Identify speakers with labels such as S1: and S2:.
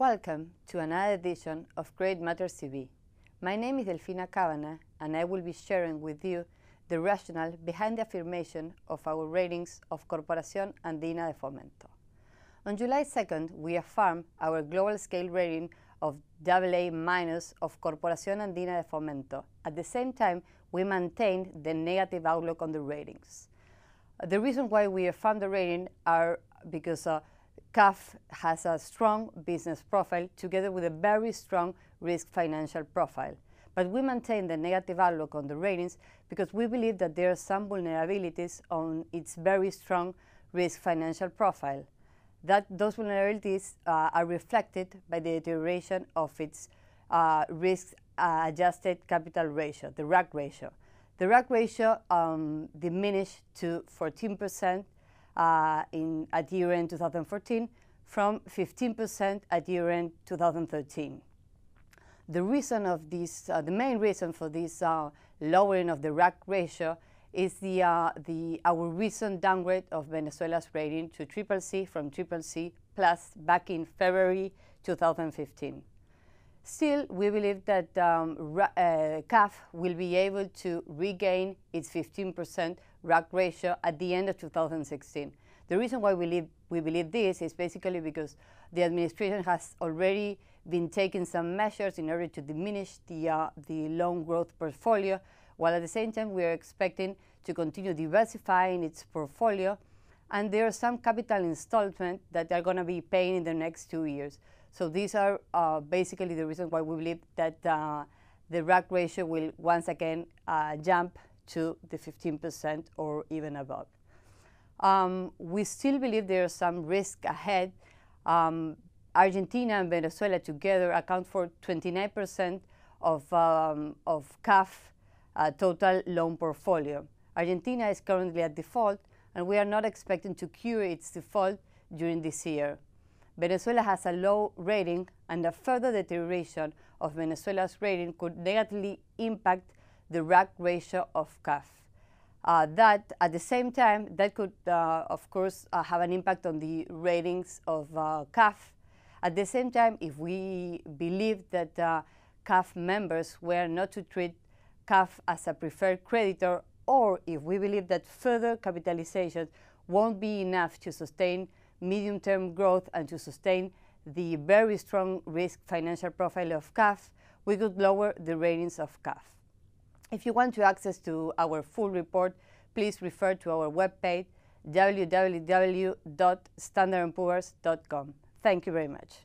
S1: Welcome to another edition of Great Matter CV. My name is Delfina Cavana, and I will be sharing with you the rationale behind the affirmation of our ratings of Corporación Andina de Fomento. On July 2nd, we affirmed our global scale rating of AA- of Corporación Andina de Fomento. At the same time, we maintained the negative outlook on the ratings. The reason why we affirmed the rating are because uh, CAF has a strong business profile together with a very strong risk financial profile. But we maintain the negative outlook on the ratings because we believe that there are some vulnerabilities on its very strong risk financial profile. That those vulnerabilities uh, are reflected by the deterioration of its uh, risk uh, adjusted capital ratio, the RAC ratio. The RAC ratio um, diminished to 14 percent uh, in, at year-end 2014 from 15% at year-end 2013. The reason of this, uh, the main reason for this uh, lowering of the RAC ratio is the, uh, the, our recent downgrade of Venezuela's rating to triple C from triple C plus back in February 2015. Still, we believe that um, uh, CAF will be able to regain its 15% RAC ratio at the end of 2016. The reason why we, we believe this is basically because the administration has already been taking some measures in order to diminish the, uh, the loan growth portfolio, while at the same time we are expecting to continue diversifying its portfolio. And there are some capital installments that are going to be paying in the next two years. So these are uh, basically the reasons why we believe that uh, the RAC ratio will once again jump to the 15% or even above. Um, we still believe there is some risk ahead. Um, Argentina and Venezuela together account for 29% of, um, of CAF uh, total loan portfolio. Argentina is currently at default, and we are not expecting to cure its default during this year. Venezuela has a low rating, and a further deterioration of Venezuela's rating could negatively impact the rack ratio of CAF. Uh, that at the same time, that could, uh, of course, uh, have an impact on the ratings of uh, CAF. At the same time, if we believe that uh, CAF members were not to treat CAF as a preferred creditor, or if we believe that further capitalization won't be enough to sustain medium-term growth and to sustain the very strong risk financial profile of CAF, we could lower the ratings of CAF. If you want to access to our full report, please refer to our webpage www.standardandpoors.com. Thank you very much.